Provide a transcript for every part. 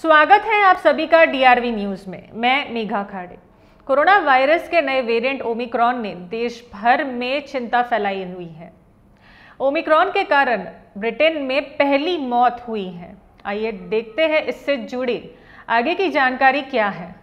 स्वागत है आप सभी का डीआरवी न्यूज़ में मैं मेघा खाड़े कोरोना वायरस के नए वेरिएंट ओमिक्रॉन ने देश भर में चिंता फैलाई हुई है ओमिक्रॉन के कारण ब्रिटेन में पहली मौत हुई है आइए देखते हैं इससे जुड़ी आगे की जानकारी क्या है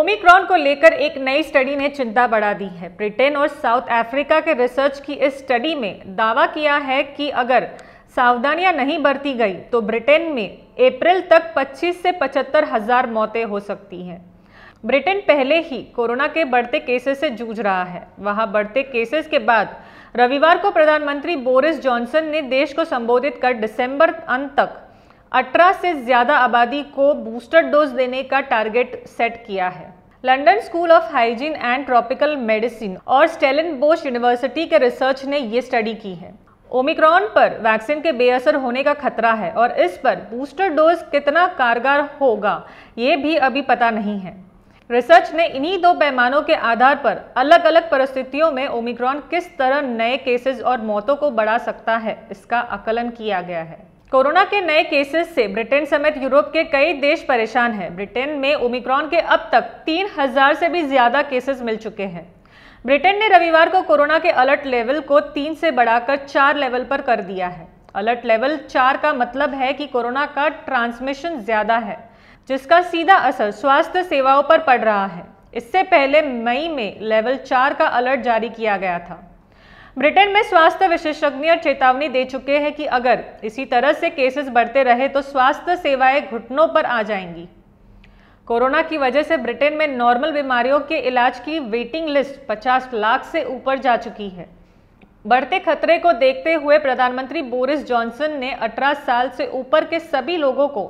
ओमिक्रॉन को लेकर एक नई स्टडी ने चिंता बढ़ा दी है ब्रिटेन और साउथ अफ्रीका के रिसर्च की इस स्टडी में दावा किया है कि अगर सावधानियां नहीं बरती गई तो ब्रिटेन में अप्रैल तक 25 से पचहत्तर हजार मौतें हो सकती हैं ब्रिटेन पहले ही कोरोना के बढ़ते केसेस से जूझ रहा है वहां बढ़ते केसेस के बाद रविवार को प्रधानमंत्री बोरिस जॉनसन ने देश को संबोधित कर दिसंबर अंत तक अठारह से ज़्यादा आबादी को बूस्टर डोज देने का टारगेट सेट किया है London School of Hygiene and Tropical Medicine और स्टेलन बोश यूनिवर्सिटी के रिसर्च ने ये स्टडी की है ओमिक्रॉन पर वैक्सीन के बेअसर होने का खतरा है और इस पर बूस्टर डोज कितना कारगर होगा ये भी अभी पता नहीं है रिसर्च ने इन्हीं दो पैमानों के आधार पर अलग अलग परिस्थितियों में ओमिक्रॉन किस तरह नए केसेस और मौतों को बढ़ा सकता है इसका आकलन किया गया है कोरोना के नए केसेस से ब्रिटेन समेत यूरोप के कई देश परेशान हैं ब्रिटेन में ओमिक्रॉन के अब तक 3000 से भी ज़्यादा केसेस मिल चुके हैं ब्रिटेन ने रविवार को कोरोना के अलर्ट लेवल को तीन से बढ़ाकर चार लेवल पर कर दिया है अलर्ट लेवल चार का मतलब है कि कोरोना का ट्रांसमिशन ज़्यादा है जिसका सीधा असर स्वास्थ्य सेवाओं पर पड़ रहा है इससे पहले मई में लेवल चार का अलर्ट जारी किया गया था ब्रिटेन में स्वास्थ्य विशेषज्ञ चेतावनी दे चुके हैं कि अगर इसी तरह से केसेस बढ़ते रहे तो स्वास्थ्य सेवाएं घुटनों पर आ जाएंगी कोरोना की वजह से ब्रिटेन में नॉर्मल बीमारियों के इलाज की वेटिंग लिस्ट 50 लाख से ऊपर जा चुकी है बढ़ते खतरे को देखते हुए प्रधानमंत्री बोरिस जॉनसन ने 18 साल से ऊपर के सभी लोगों को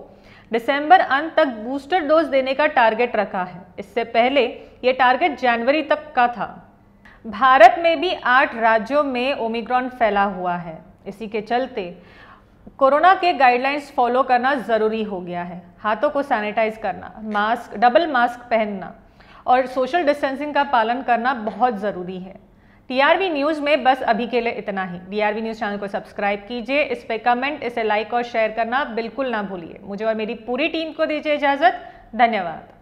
दिसंबर अंत तक बूस्टर डोज देने का टारगेट रखा है इससे पहले यह टारगेट जनवरी तक का था भारत में भी आठ राज्यों में ओमिक्रॉन फैला हुआ है इसी के चलते कोरोना के गाइडलाइंस फॉलो करना ज़रूरी हो गया है हाथों को सैनिटाइज करना मास्क डबल मास्क पहनना और सोशल डिस्टेंसिंग का पालन करना बहुत ज़रूरी है टीआरवी न्यूज़ में बस अभी के लिए इतना ही टीआरवी न्यूज़ चैनल को सब्सक्राइब कीजिए इस पर कमेंट इसे लाइक और शेयर करना बिल्कुल ना भूलिए मुझे और मेरी पूरी टीम को दीजिए इजाज़त धन्यवाद